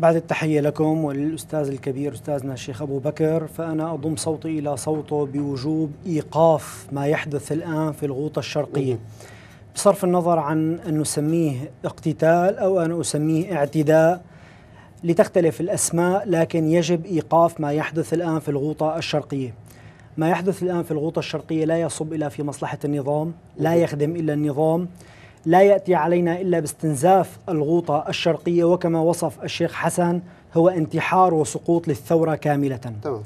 بعد التحية لكم وللأستاذ الكبير أستاذنا الشيخ أبو بكر فأنا أضم صوتي إلى صوته بوجوب إيقاف ما يحدث الآن في الغوطة الشرقية بصرف النظر عن أن نسميه اقتتال أو أن أسميه اعتداء لتختلف الأسماء لكن يجب إيقاف ما يحدث الآن في الغوطة الشرقية ما يحدث الآن في الغوطة الشرقية لا يصب إلا في مصلحة النظام لا يخدم إلا النظام لا يأتي علينا إلا باستنزاف الغوطة الشرقية وكما وصف الشيخ حسن هو انتحار وسقوط للثورة كاملة تمام.